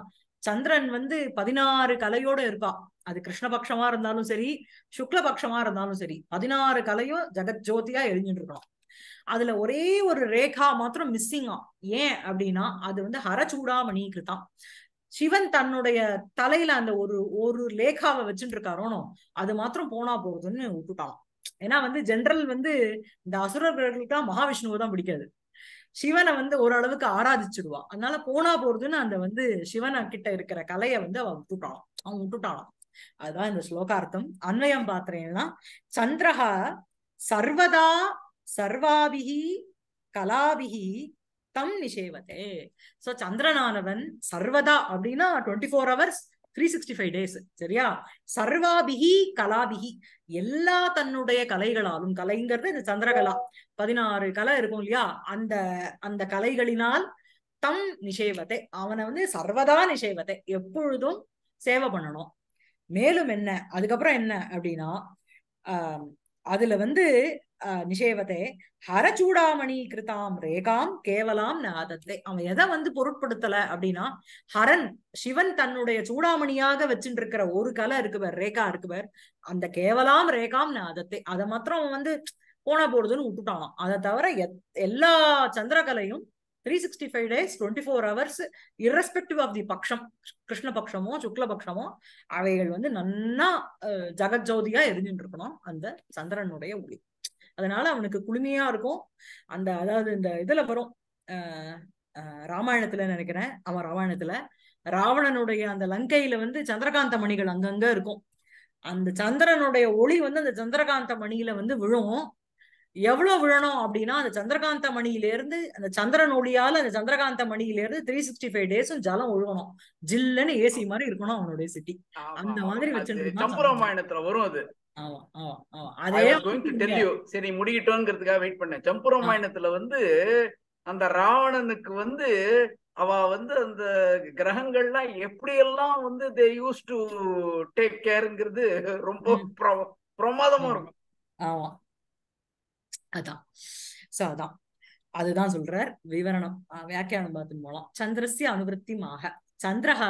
Speaker 1: சந்திரன் வந்து பதினாறு கலையோட இருப்பா அது கிருஷ்ணபக்ஷமா இருந்தாலும் சரி சுக்லபக்ஷமா இருந்தாலும் சரி பதினாறு கலையும் ஜெகத் ஜோதியா எரிஞ்சுட்டு இருக்கணும் அதுல ஒரே ஒரு ரேகா மாத்திரம் மிஸ்ஸிங்கா ஏன் அப்படின்னா அது வந்து ஹரச்சூடாமணி கிருதாம் சிவன் தன்னுடைய தலையில அந்த ஒரு ஒரு லேகாவை வச்சுட்டு இருக்காரோனோ அது மாத்திரம் போனா போகுதுன்னு விட்டுட்டான் ஏன்னா வந்து ஜென்ரல் வந்து இந்த அசுரர்களுக்கு தான் மகாவிஷ்ணுவை தான் பிடிக்காது சிவனை வந்து ஓரளவுக்கு ஆராதிச்சுடுவான் அதனால போனா போறதுன்னு அந்த வந்து சிவனை கிட்ட இருக்கிற கலையை வந்து அவன் விட்டுட்டான் அவன் விட்டுட்டானான் அதுதான் இந்த ஸ்லோகார்த்தம் அன்வயம் பாத்திரம்னா சந்திரகா சர்வதா சர்வாபிகி கலாபிகி தம் நிஷேவதே சோ சந்திரனானவன் சர்வதா அப்படின்னா twenty four hours three sixty five days சரியா சர்வாபிகி கலாபிகி எல்லா தன்னுடைய கலைகளாலும் கலைங்கிறது இந்த சந்திரகலா பதினாறு கலை இருக்கும் இல்லையா அந்த அந்த கலைகளினால் தம் நிஷேவத்தை அவனை வந்து சர்வதா நிஷேவத்தை எப்பொழுதும் சேவை பண்ணணும் மேலும் என்ன அதுக்கப்புறம் என்ன அப்படின்னா அதுல வந்து நிஷேவத்தை ஹரச்சூடாமணி கிருதாம் ரேகாம் கேவலாம் நாதத்தை அவன் எதை வந்து பொருட்படுத்தல அப்படின்னா ஹரன் சிவன் தன்னுடைய சூடாமணியாக வச்சுட்டு இருக்கிற ஒரு கலை இருக்குவர் ரேகா இருக்குவர் அந்த கேவலாம் ரேகாம் நாதத்தை அதை மாத்திரம் அவன் வந்து போனா போடுதுன்னு விட்டுட்டான் அதை தவிர எல்லா சந்திரகலையும் three sixty five days twenty four hours irrespective of the பக்ஷம் கிருஷ்ண பக்ஷமோ சுக்ல அவைகள் வந்து நன்னா ஜகஜோதியா எரிஞ்சுட்டு இருக்கணும் அந்த சந்திரனுடைய ஒளி அதனால அவனுக்கு குளுமையா இருக்கும் அந்த அதாவது இந்த இதுல வரும் ராமாயணத்துல நினைக்கிறேன் அவன் ராமாயணத்துல ராவணனுடைய அந்த லங்கையில வந்து சந்திரகாந்த மணிகள் அங்கங்க இருக்கும் அந்த சந்திரனுடைய ஒளி வந்து அந்த சந்திரகாந்த மணியில வந்து விழும் எவ்வளவு விழணும் அப்படின்னா அந்த சந்திரகாந்த மணியிலேருந்து அந்த சந்திரன் ஒளியால அந்த சந்திரகாந்த மணியிலேருந்து த்ரீ சிக்ஸ்டி ஃபைவ் டேஸும் ஜலம் ஒழுகணும் ஜில்லுன்னு ஏசி மாதிரி இருக்கணும் அவனுடைய சிட்டி அந்த மாதிரி வச்சு வரும் அது சரி முடிக்கிட்டோங்கிறதுக்காக வெயிட் பண்ணேன் சம்புரமாயணத்துல வந்து அந்த ராவணனுக்கு வந்து அவ வந்து அந்த கிரகங்கள்லாம் எல்லாம் வந்து தே யூஸ் டு டேக் கேர்ங்கிறது ரொம்ப பிரமாதமா இருக்கும் ஆமா அதான் சோ அதான் அதுதான் சொல்றார் விவரணம் வியாக்கியானம் பார்த்து மூலம் சந்திரசிய அனுவருத்திமாக சந்திரக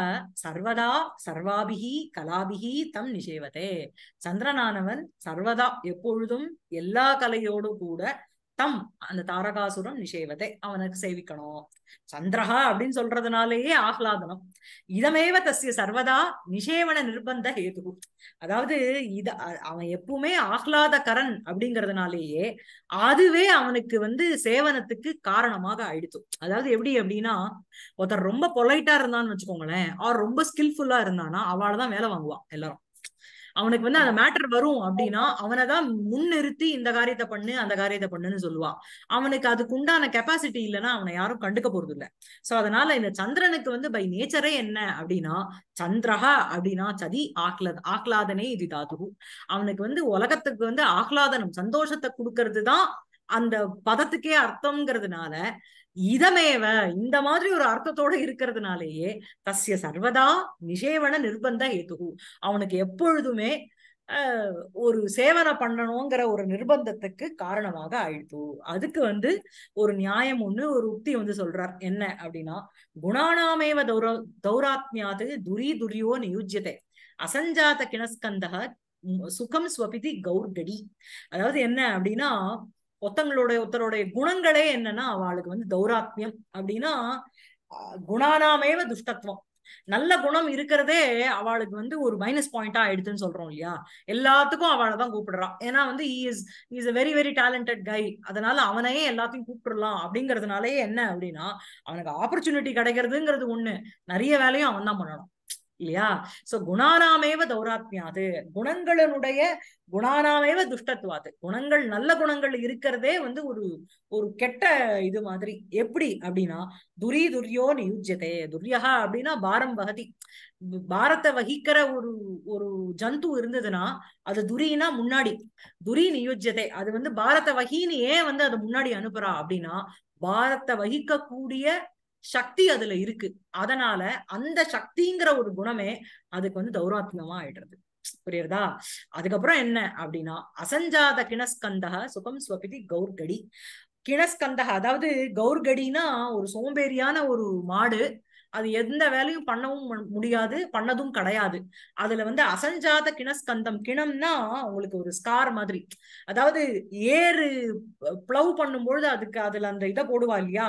Speaker 1: சர்வதா சர்வாபிகி கலாபிகி தம் நிஷேவதே சந்திரனானவன் சர்வதா எப்பொழுதும் எல்லா கலையோடு கூட தம் அந்த தாரகாசுரம் நிஷேவத்தை அவனுக்கு சேவிக்கணும் சந்திரஹா அப்படின்னு சொல்றதுனாலேயே ஆஹ்லாதனம் இதமேவ தசிய சர்வதா நிஷேவன நிர்பந்த ஹேது அதாவது இத அவன் எப்பவுமே ஆஹ்லாதகரன் அப்படிங்கறதுனாலேயே அதுவே அவனுக்கு வந்து சேவனத்துக்கு காரணமாக ஆயிடுச்சு அதாவது எப்படி அப்படின்னா ஒருத்தர் ரொம்ப பொலைட்டா இருந்தான்னு வச்சுக்கோங்களேன் அவர் ரொம்ப ஸ்கில்ஃபுல்லா இருந்தானா அவளதான் வேலை வாங்குவான் எல்லாரும் அவனுக்கு வந்து அந்த மேட்டர் வரும் அப்படின்னா அவனை தான் முன்னிறுத்தி இந்த காரியத்தை பண்ணு அந்த காரியத்தை பண்ணுன்னு சொல்லுவான் அவனுக்கு அதுக்கு உண்டான கெப்பாசிட்டி இல்லைன்னா அவனை யாரும் கண்டுக்க போறது இல்லை சோ அதனால இந்த சந்திரனுக்கு வந்து பை நேச்சரே என்ன அப்படின்னா சந்திரஹா அப்படின்னா சதி ஆக்லத் ஆக்லாதனே இது தாது அவனுக்கு வந்து உலகத்துக்கு வந்து ஆக்லாதனம் சந்தோஷத்தை கொடுக்கறது தான் அந்த பதத்துக்கே அர்த்தம்ங்கிறதுனால இதமேவ இந்த மாதிரி ஒரு அர்த்தத்தோட இருக்கிறதுனாலேயே தசிய சர்வதா நிஷேவன நிர்பந்த ஏதுகு அவனுக்கு எப்பொழுதுமே ஒரு சேவனை பண்ணணுங்கிற ஒரு நிர்பந்தத்துக்கு காரணமாக ஆயிடுத்து அதுக்கு வந்து ஒரு நியாயம் ஒண்ணு ஒரு உக்தி வந்து சொல்றார் என்ன அப்படின்னா குணானாமேவ தௌர தௌராத்மியாது துரி துரியோ நியுஜ்யத்தை அசஞ்சாத கிணஸ்கந்தக சுகம் ஸ்வபிதி கௌர்கடி அதாவது என்ன அப்படின்னா ஒத்தங்களுடைய ஒருத்தருடைய குணங்களே என்னன்னா அவளுக்கு வந்து தௌராத்மியம் அப்படின்னா குணானாமேவ துஷ்டத்துவம் நல்ல குணம் இருக்கிறதே அவளுக்கு வந்து ஒரு மைனஸ் பாயிண்டா ஆயிடுதுன்னு சொல்றோம் இல்லையா எல்லாத்துக்கும் அவளை தான் கூப்பிடுறான் ஏன்னா வந்து is is a very very talented guy அதனால அவனையே எல்லாத்தையும் கூப்பிடலாம் அப்படிங்கறதுனாலயே என்ன அப்படின்னா அவனுக்கு ஆப்பர்ச்சுனிட்டி கிடைக்கிறதுங்கிறது ஒண்ணு நிறைய வேலையும் அவன் தான் பண்ணணும் இல்லையா சோ குணானாமேவ தௌராத்மியாது குணங்களினுடைய குணானாமேவ துஷ்டத்துவாது குணங்கள் நல்ல குணங்கள் இருக்கிறதே வந்து ஒரு ஒரு கெட்ட இது மாதிரி எப்படி அப்படின்னா துரி துரியோ நியுஜ்யதே துரியகா அப்படின்னா பாரம் வகதி பாரத்தை வகிக்கிற ஒரு ஒரு ஜந்து இருந்ததுன்னா அது துரினா முன்னாடி துரி நியூஜதே அது வந்து பாரத வகின்னு ஏன் வந்து அதை முன்னாடி அனுப்புறா அப்படின்னா பாரத்தை வகிக்கக்கூடிய சக்தி அதுல இருக்கு அதனால அந்த சக்திங்கிற ஒரு குணமே அதுக்கு வந்து தௌராத்மியமா ஆயிடுறது புரியுறதா அதுக்கப்புறம் என்ன அப்படின்னா அசஞ்சாத கிணஸ்கந்தக சுகம் ஸ்வபிதி கௌர்கடி கிணஸ்கந்தக அதாவது கௌர்கடினா ஒரு சோம்பேறியான ஒரு மாடு அது எந்த வேலையும் பண்ணவும் முடியாது பண்ணதும் கிடையாது அதுல வந்து அசஞ்சாத கிணஸ்கந்தம் கிணம்னா உங்களுக்கு ஒரு ஸ்கார் மாதிரி அதாவது ஏறு பிளவு பண்ணும்பொழுது அதுக்கு அதுல அந்த இதை போடுவா இல்லையா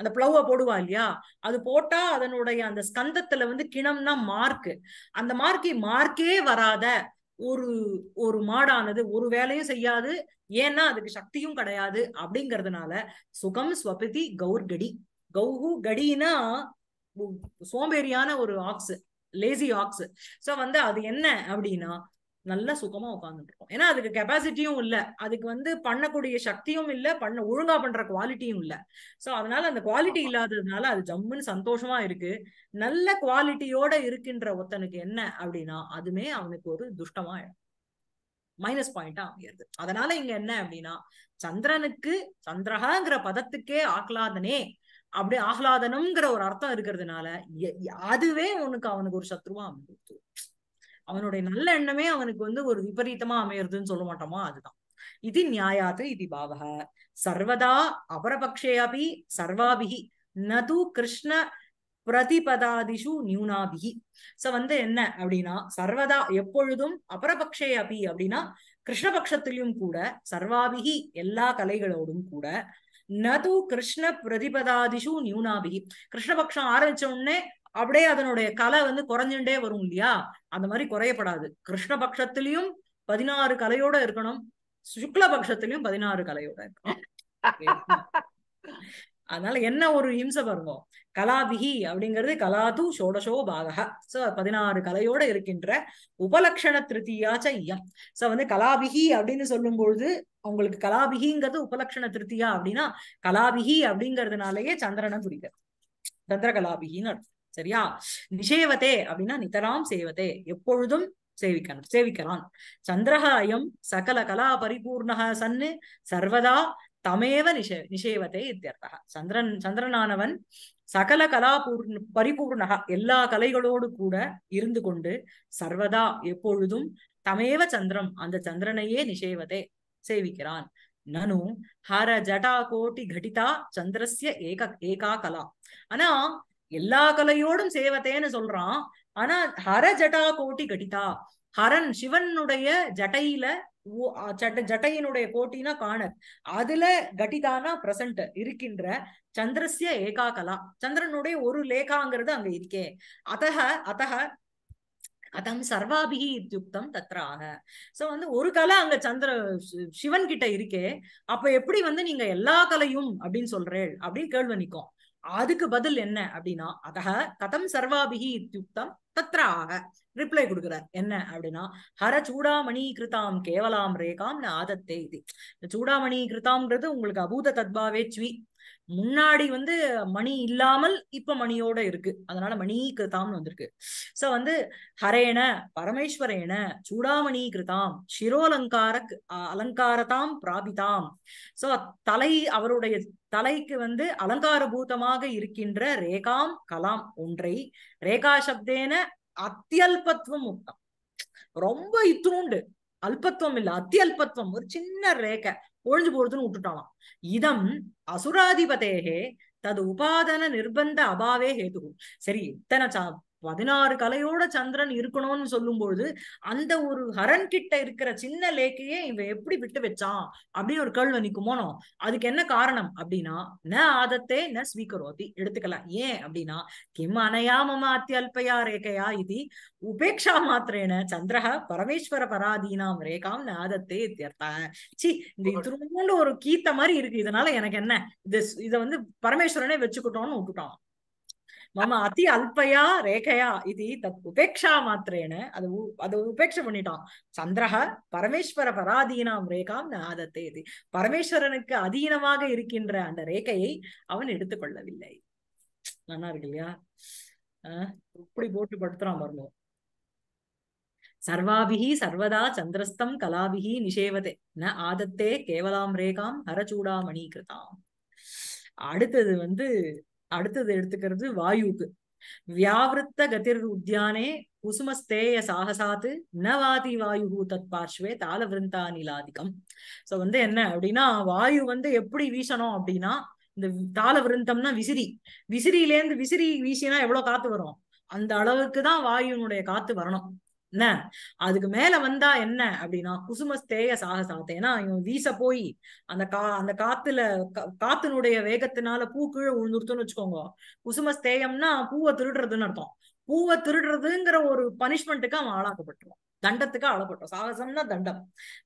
Speaker 1: அந்த பிளவ போடுவா இல்லையா அது போட்டா அதனுடைய அந்த ஸ்கந்தத்துல வந்து கிணம்னா மார்க்கு அந்த மார்க்கை மார்க்கே வராத ஒரு ஒரு மாடானது ஒரு வேலையும் செய்யாது ஏன்னா அதுக்கு சக்தியும் கிடையாது அப்படிங்கறதுனால சுகம் ஸ்வபதி கௌர் கடி கௌஹு கடினா சோம்பேறியான ஒரு ஆக்ஸு லேசி ஆக்ஸு சோ வந்து அது என்ன அப்படின்னா நல்லா சுகமா உட்காந்துட்டு ஏன்னா அதுக்கு கெப்பாசிட்டியும் இல்ல அதுக்கு வந்து பண்ணக்கூடிய சக்தியும் இல்ல பண்ண ஒழுங்கா பண்ற குவாலிட்டியும் இல்ல சோ அதனால அந்த குவாலிட்டி இல்லாததுனால அது ஜம்முன்னு சந்தோஷமா இருக்கு நல்ல குவாலிட்டியோட இருக்கின்ற ஒத்தனுக்கு என்ன அப்படின்னா அதுமே அவனுக்கு ஒரு துஷ்டமா மைனஸ் பாயிண்டா அமையிறது அதனால இங்க என்ன அப்படின்னா சந்திரனுக்கு சந்திரகாங்கிற பதத்துக்கே ஆகலாதனே அப்படி ஆகலாதனம்ங்கிற ஒரு அர்த்தம் இருக்கிறதுனால அதுவே உனக்கு அவனுக்கு ஒரு சத்ருவா அமைஞ்சிருச்சு அவனுடைய நல்ல எண்ணமே அவனுக்கு வந்து ஒரு விபரீதமா அமையறதுன்னு சொல்ல மாட்டோமா அதுதான் இது நியாயாத்து இது பாவக சர்வதா அபி சர்வாபிகி நது கிருஷ்ண பிரதிபதாதிஷு நியூனாபிகி சோ வந்து என்ன அப்படின்னா சர்வதா எப்பொழுதும் அபரபக்ஷே அபி அப்படின்னா கிருஷ்ணபக்ஷத்திலையும் கூட சர்வாபிகி எல்லா கலைகளோடும் கூட நது கிருஷ்ண பிரதிபதாதிஷு நியூனாபிகி கிருஷ்ணபக்ஷம் ஆரம்பிச்ச உடனே அப்படியே அதனுடைய கலை வந்து குறைஞ்சுட்டே வரும் இல்லையா அந்த மாதிரி குறையப்படாது கிருஷ்ணபக்ஷத்திலையும் பதினாறு கலையோட இருக்கணும் சுக்லபக்ஷத்திலையும் பதினாறு கலையோட இருக்கணும் அதனால என்ன ஒரு இம்ச பருவம் கலாபிகி அப்படிங்கிறது கலாது சோடசோ பாகா சோ பதினாறு கலையோட இருக்கின்ற உபலக்ஷண திருத்தியாச்ச ஐயம் சோ வந்து கலாபிகி அப்படின்னு சொல்லும் பொழுது அவங்களுக்கு கலாபிகிங்கிறது உபலக்ஷண திருத்தியா அப்படின்னா கலாபிகி அப்படிங்கிறதுனாலயே சந்திரனை குறிக்கிறது சந்திர கலாபிகின்னு அர்த்தம் சரியா நிஷேவதே அப்படின்னா நிதராம் சேவத்தே எப்பொழுதும் சேவிக்கணும் சேவிக்கிறான் சந்திரக அயம் சகல கலா பரிபூர்ணக சன்னு சர்வதா தமேவ நிஷே நிஷேவத்தை இத்தியர்த்தக சந்திரன் சந்திரனானவன் சகல கலா பூர்ண பரிபூர்ணக எல்லா கலைகளோடு கூட இருந்து கொண்டு சர்வதா எப்பொழுதும் தமேவ சந்திரம் அந்த சந்திரனையே நிஷேவதே சேவிக்கிறான் நனு ஹர ஜடா கோட்டி கடிதா சந்திரஸ்ய ஏக ஏகா கலா ஆனா எல்லா கலையோடும் சேவத்தேன்னு சொல்றான் ஆனா ஹர ஜட்டா கோட்டி கட்டிதா ஹரன் சிவனுடைய ஜட்டையில ஜட்டையினுடைய கோட்டினா காணர் அதுல கட்டிதானா பிரசன்ட் இருக்கின்ற சந்திரசிய ஏகா கலா சந்திரனுடைய ஒரு லேகாங்கிறது அங்க இருக்கே அத்தக அத்தக அதம் சர்வாபிகி இத்தியுக்தம் தத்ராக சோ வந்து ஒரு கலை அங்க சந்திர சிவன் கிட்ட இருக்கே அப்ப எப்படி வந்து நீங்க எல்லா கலையும் அப்படின்னு சொல்றேள் அப்படின்னு கேள்வி நிற்கும் அதுக்கு பதில் என்ன அப்படின்னா அதக கதம் சர்வாபிகி இத்தியுக்தம் தத்ராக ரிப்ளை கொடுக்குறார் என்ன அப்படின்னா ஹர சூடாமணி கிருதாம் கேவலாம் ரேகாம் ஆதத்தே இது சூடாமணி கிருதாம்ன்றது உங்களுக்கு அபூத தத்பாவே சுவி முன்னாடி வந்து மணி இல்லாமல் இப்ப மணியோட இருக்கு அதனால மணி கிருதாம் வந்திருக்கு சோ வந்து ஹரேன பரமேஸ்வரேன சூடாமணி கிருதாம் சிரோலங்கார அலங்காரதாம் பிராபிதாம் சோ தலை அவருடைய தலைக்கு வந்து அலங்கார பூதமாக இருக்கின்ற ரேகாம் கலாம் ஒன்றை ரேகா சப்தேன அத்தியல்பத்துவம் உத்தம் ரொம்ப இத்துணுண்டு அல்பத்துவம் இல்ல அத்தியல்பத்துவம் ஒரு சின்ன ரேகை ஒழிஞ்சு போறதுன்னு விட்டுட்டாலாம் இதம் அசுராதிபதேகே தது உபாதன நிர்பந்த அபாவே ஹேது சரி இத்தனை பதினாறு கலையோட சந்திரன் இருக்கணும்னு சொல்லும்பொழுது அந்த ஒரு ஹரன் கிட்ட இருக்கிற சின்ன லேக்கையே இவன் எப்படி விட்டு வச்சான் அப்படின்னு ஒரு கேள்வி நிக்குமோனோ அதுக்கு என்ன காரணம் அப்படின்னா ந ஆதத்தே ந ஸ்வீகரோதி எடுத்துக்கலாம் ஏன் அப்படின்னா கிம் அனயா மம ரேகையா இது உபேக்ஷா மாத்திரேன சந்திரஹ பரமேஸ்வர பராதீனாம் ரேகாம் ந ஆதத்தே சி இந்த திரும்ப ஒரு கீத்த மாதிரி இருக்கு இதனால எனக்கு என்ன இது இதை வந்து பரமேஸ்வரனே வச்சுக்கிட்டோம்னு விட்டுட்டான் மம அதி அல்பயா ரேகையா இது தத் உபேக்ஷா மாத்திரேன அது அது உபேட்சை பண்ணிட்டான் சந்திரஹ பரமேஸ்வர பராதீனாம் ரேகாம் நாதத்தை இது பரமேஸ்வரனுக்கு அதீனமாக இருக்கின்ற அந்த ரேகையை அவன் எடுத்துக்கொள்ளவில்லை நல்லா இருக்கு இல்லையா இப்படி போட்டு படுத்துறான் வரணும் சர்வாபிகி சர்வதா சந்திரஸ்தம் கலாபிகி நிஷேவதே ந ஆதத்தே கேவலாம் ரேகாம் ஹரச்சூடாமணி கிருதாம் அடுத்தது வந்து அடுத்தது எடுத்துக்கிறது வாயுக்கு வியாவிருத்த கதிர் உத்தியானே குசுமஸ்தேய சாகசாத்து நவாதி வாயு தத் பார்ஷ்வே தால விருந்தா நிலாதிக்கம் சோ வந்து என்ன அப்படின்னா வாயு வந்து எப்படி வீசணும் அப்படின்னா இந்த தாள விருந்தம்னா விசிறி விசிறியிலேருந்து விசிறி வீசினா எவ்வளவு காத்து வரும் அந்த அளவுக்கு தான் வாயுனுடைய காத்து வரணும் என்ன அதுக்கு மேல வந்தா என்ன அப்படின்னா குசுமஸ்தேய சாகசாத்த ஏன்னா இவன் வீச போய் அந்த கா அந்த காத்துல காத்தினுடைய வேகத்தினால பூ கீழே உழுந்துருத்துன்னு வச்சுக்கோங்க குசுமஸ்தேயம்னா பூவை திருடுறதுன்னு அர்த்தம் பூவை திருடுறதுங்கிற ஒரு பனிஷ்மெண்ட்டுக்கு அவன் ஆளாக்கப்பட்டுருவான் தண்டத்துக்கு ஆளப்பட்டான் சாகசம்னா தண்டம்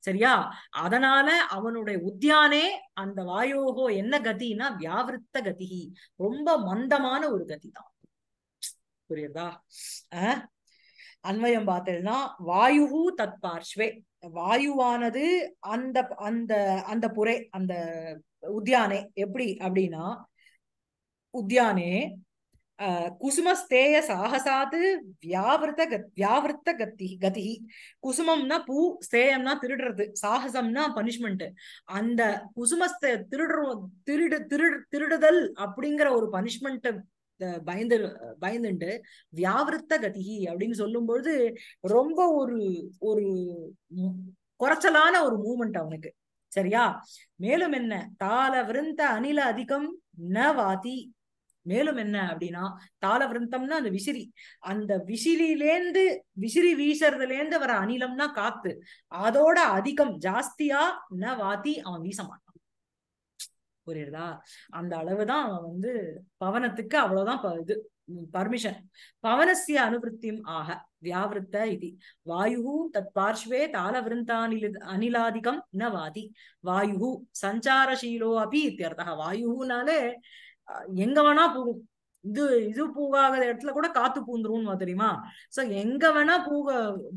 Speaker 1: சரியா அதனால அவனுடைய உத்தியானே அந்த வாயோகோ என்ன கத்தினா வியாவிருத்த கதி ரொம்ப மந்தமான ஒரு கதி தான் புரியுதா அன்வயம் பார்த்தேன்னா வாயு தத் பார்ஷ்வே வாயுவானது அந்த அந்த அந்த புரை அந்த உத்தியானே எப்படி அப்படின்னா உத்தியானே குசுமஸ்தேய சாகசாத்து வியாவிருத்த கத் வியாவிருத்த கத்தி கதி குசுமம்னா பூ ஸ்தேயம்னா திருடுறது சாகசம்னா பனிஷ்மெண்ட் அந்த குசுமஸ்தே திருடுற திருடு திருடு திருடுதல் அப்படிங்கிற ஒரு பனிஷ்மெண்ட் பயந்து பயந்துண்டு வியாவிருத்த கதிகி அப்படின்னு பொழுது ரொம்ப ஒரு ஒரு குறைச்சலான ஒரு மூமெண்ட் அவனுக்கு சரியா மேலும் என்ன தால விருந்த அணில அதிகம் ந வாதி மேலும் என்ன அப்படின்னா தால விருந்தம்னா அந்த விசிறி அந்த விசிறிலேந்து விசிறி வீசுறதுலேருந்து வர அணிலம்னா காத்து அதோட அதிகம் ஜாஸ்தியா ந வாத்தி அவன் வீச மாட்டான் புரியுறதா அந்த அளவுதான் அவன் வந்து பவனத்துக்கு அவ்வளவுதான் இது பர்மிஷன் பவனசிய அனுபத்தி ஆக வியாவிருத்த இது வாயு தத் பார்ஷ்வே தாளவிருந்தானில் அனிலாதிகம் ந வாதி வாயு சஞ்சாரசீலோ அபி இத்தியர்த்த வாயுனாலே எங்க வேணா போகும் இது இது பூகாத இடத்துல கூட காத்து பூந்துரும்னு தெரியுமா சோ எங்க வேணா பூக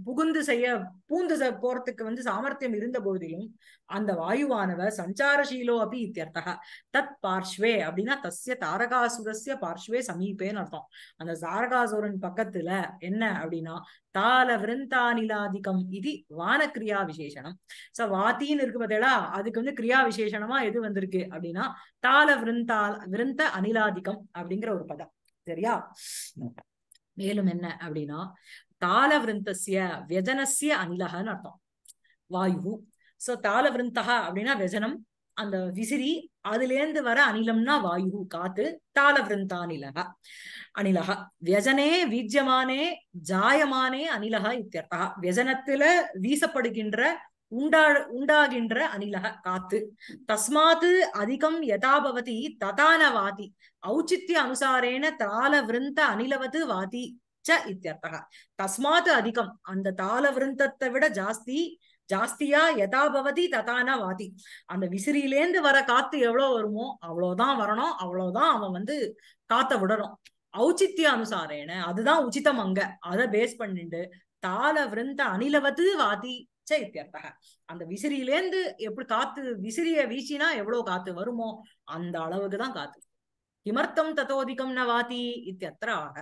Speaker 1: புகுந்து செய்ய பூந்து போறதுக்கு வந்து சாமர்த்தியம் இருந்த போதிலும் அந்த வாயுவானவர் சஞ்சாரசீலோ அப்படி இத்தியர்த்தக தத் பார்ஷ்வே அப்படின்னா தஸ்ய தாரகாசுரஸ்ய பார்ஷ்வே சமீபேன்னு அர்த்தம் அந்த தாரகாசுரன் பக்கத்துல என்ன அப்படின்னா தால விருந்தானிலாதிக்கம் இது வான கிரியா விசேஷனம் சோ வாத்தின்னு இருக்கு பார்த்தேடா அதுக்கு வந்து கிரியா விசேஷனமா எது வந்திருக்கு அப்படின்னா தால விருந்தா விருந்த அனிலாதிக்கம் அப்படிங்கிற ஒரு பதம் சரியா மேலும் என்ன அப்படின்னா தாளவிருந்தசிய வியஜனசிய அனிலகன்னு அர்த்தம் வாயு சோ தாளவிருந்தா அப்படின்னா வியஜனம் அந்த விசிறி அதுல இருந்து வர அனிலம்னா வாயு காத்து தாளவிருந்தா அனிலக அனிலக வியஜனே வீஜ்யமானே ஜாயமானே அனிலக இத்தியர்த்தா வியஜனத்துல வீசப்படுகின்ற உண்டா உண்டாகின்ற அனிலக காத்து தஸ்மாத்து அதிகம் யதாபவதி ததான வாதி அனுசாரேன தாள விருந்த அனிலவது வாதி ச இத்தியர்த்தக தஸ்மாத் அதிகம் அந்த தாள விருந்தத்தை விட ஜாஸ்தி ஜாஸ்தியா எதா பவதி ததானா வாதி அந்த விசிறியிலேந்து வர காத்து எவ்வளவு வருமோ அவ்வளவுதான் வரணும் அவ்வளவுதான் அவன் வந்து காத்த விடணும் ஔச்சித்திய அனுசாரேன அதுதான் உச்சிதம் அங்க அதை பேஸ் பண்ணிட்டு தாள விருந்த அணிலவது வாதி சைத்தியர்த்தக அந்த விசிறியிலேந்து எப்படி காத்து விசிறிய வீசினா எவ்வளவு காத்து வருமோ அந்த அளவுக்கு தான் காத்து கிமர்த்தம் ததோதிகம் ந வாத்தி இத்தியத்திர ஆக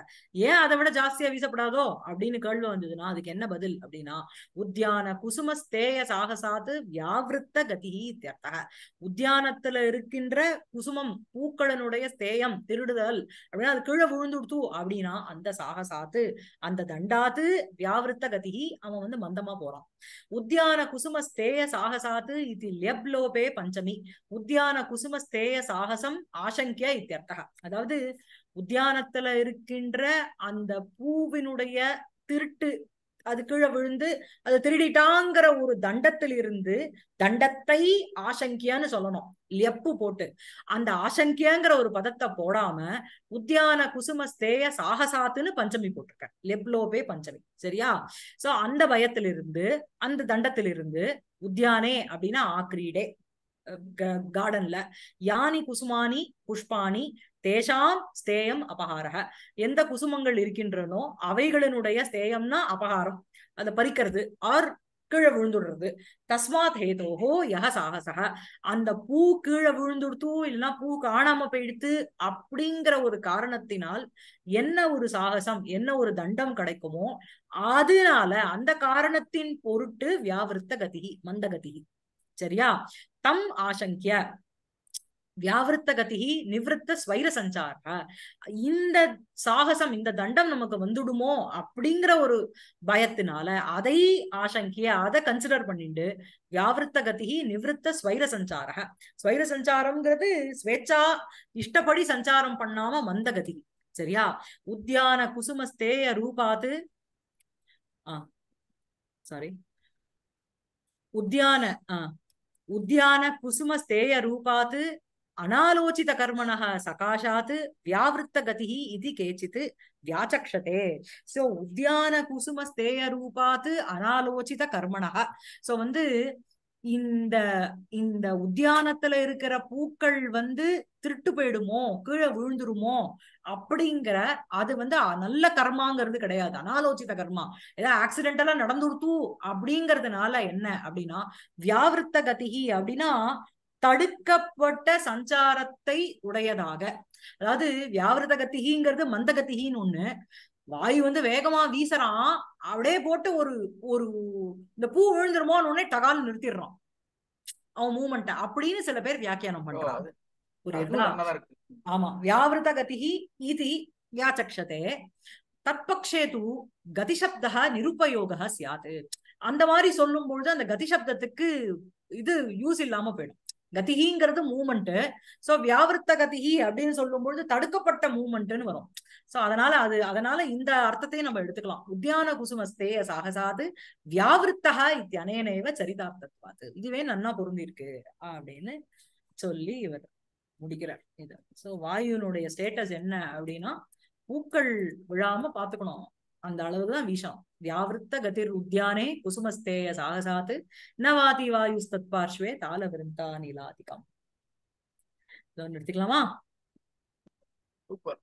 Speaker 1: ஏன் அதை விட ஜாஸ்தியா வீசப்படாதோ அப்படின்னு கேள்வி வந்ததுன்னா அதுக்கு என்ன பதில் அப்படின்னா உத்தியான குசுமஸ்தேய சாகசாத்து வியாவிருத்த கதி இத்தியர்த்தக உத்தியானத்துல இருக்கின்ற குசுமம் பூக்களனுடைய ஸ்தேயம் திருடுதல் அப்படின்னா அது கீழே விழுந்துடுத்து அப்படின்னா அந்த சாகசாத்து அந்த தண்டாத்து வியாவிருத்த கதி அவன் வந்து மந்தமா போறான் உத்தியான குசுமஸ்தேய சாகசாத்து இது லெப்லோபே பஞ்சமி உத்தியான குசுமஸ்தேய சாகசம் ஆசங்கிய இத்தியர்த்தக அதாவது உத்தியானத்துல இருக்கின்ற அந்த பூவினுடைய திருட்டு அது கீழே விழுந்து அது திருடிட்டாங்கிற ஒரு தண்டத்தில் இருந்து தண்டத்தை ஆசங்கியான்னு சொல்லணும் எப்பு போட்டு அந்த ஆசங்கியாங்கிற ஒரு பதத்தை போடாம உத்தியான குசும ஸ்தேய சாகசாத்துன்னு பஞ்சமி போட்டிருக்கேன் லெப்லோபே பஞ்சமி சரியா சோ அந்த பயத்திலிருந்து அந்த தண்டத்திலிருந்து உத்தியானே அப்படின்னா ஆக்ரீடே கார்டன்ல யானி குசுமானி புஷ்பாணி தேஷாம் ஸ்தேயம் அபகாரக எந்த குசுமங்கள் இருக்கின்றனோ அவைகளினுடைய ஸ்தேயம்னா அபகாரம் அதை பறிக்கிறது ஆர் கீழே விழுந்துடுறது தஸ்மாத் ஹேதோஹோ யக சாகசக அந்த பூ கீழே விழுந்துடுத்து இல்லைன்னா பூ காணாம போயிடுத்து அப்படிங்கிற ஒரு காரணத்தினால் என்ன ஒரு சாகசம் என்ன ஒரு தண்டம் கிடைக்குமோ அதனால அந்த காரணத்தின் பொருட்டு வியாவிருத்த கதி மந்தகதி சரியா தம் ஆசங்கிய வியாவிருத்த கதி நிவத்த ஸ்வைர சஞ்சார இந்த சாகசம் இந்த தண்டம் நமக்கு வந்துடுமோ அப்படிங்கிற ஒரு பயத்தினால அதை ஆசங்கிய அதை கன்சிடர் பண்ணிட்டு வியாவிருத்த கதி நிவத்த ஸ்வைர சஞ்சார ஸ்வைர சஞ்சாரம்ங்கிறது ஸ்வேச்சா இஷ்டப்படி சஞ்சாரம் பண்ணாம மந்த கதி சரியா உத்தியான குசுமஸ்தேய ரூபாது ஆ சாரி உத்தியான ஆஹ் உத்தியான குசும ஸ்தேய ரூபாத் அனாலோசித கர்மண சகாஷாத் வியாவிருத்த கதிஹி இது கேச்சித் வியாச்சக்ஷதே சோ உத்தியான குசும ஸ்தேய ரூபாத் அனாலோசித கர்மணா சோ வந்து இந்த இந்த உத்தியானத்துல இருக்கிற பூக்கள் வந்து திருட்டு போயிடுமோ கீழே விழுந்துருமோ அப்படிங்கிற அது வந்து நல்ல கர்மாங்கிறது கிடையாது அனாலோசித கர்மா ஏதாவது ஆக்சிடென்டலா நடந்துருத்து அப்படிங்கறதுனால என்ன அப்படின்னா வியாவிருத்த கதிகி அப்படின்னா தடுக்கப்பட்ட சஞ்சாரத்தை உடையதாக அதாவது வியாவிரத கத்திகிங்கிறது மந்த கத்திகின்னு ஒண்ணு வாயு வந்து வேகமா வீசறான் அப்படியே போட்டு ஒரு ஒரு இந்த பூ விழுந்துருமோன்னு உடனே டகால் நிறுத்திடுறான் அவன் மூமெண்ட் அப்படின்னு சில பேர் வியாக்கியானம் பண்றாங்க ஆமா வியாவிருத கதிஹி இது வியாச்சக்ஷதே தற்பக்ஷே தூ கதிசப்தா நிருபயோக சியாத்து அந்த மாதிரி சொல்லும் பொழுது அந்த கதிசப்தத்துக்கு இது யூஸ் இல்லாம போயிடும் கதிகிங்கிறது மூமெண்ட்டு சோ வியாவிருத்த கதிகி அப்படின்னு சொல்லும்பொழுது தடுக்கப்பட்ட மூமெண்ட்டுன்னு வரும் சோ அதனால அது அதனால இந்த அர்த்தத்தையும் நம்ம எடுத்துக்கலாம் உத்தியான குசுமஸ்தே சாகசாது வியாவிருத்தகா இத்தியனேனேவ சரிதார்த்தத்வாது இதுவே நன்னா பொருந்திருக்கு அப்படின்னு சொல்லி இவர் முடிக்கிறார் இது சோ வாயுனுடைய ஸ்டேட்டஸ் என்ன அப்படின்னா பூக்கள் விழாம பாத்துக்கணும் அந்த அளவுதான் விஷம் வியாவிருத்த கதிர் உத்தியானே குசுமஸ்தேய சாகசாத்து ந வாதி வாயுஸ்தத் பார்ஷ்வே தாள விருந்தா நீலாதிகம் எடுத்துக்கலாமா சூப்பர்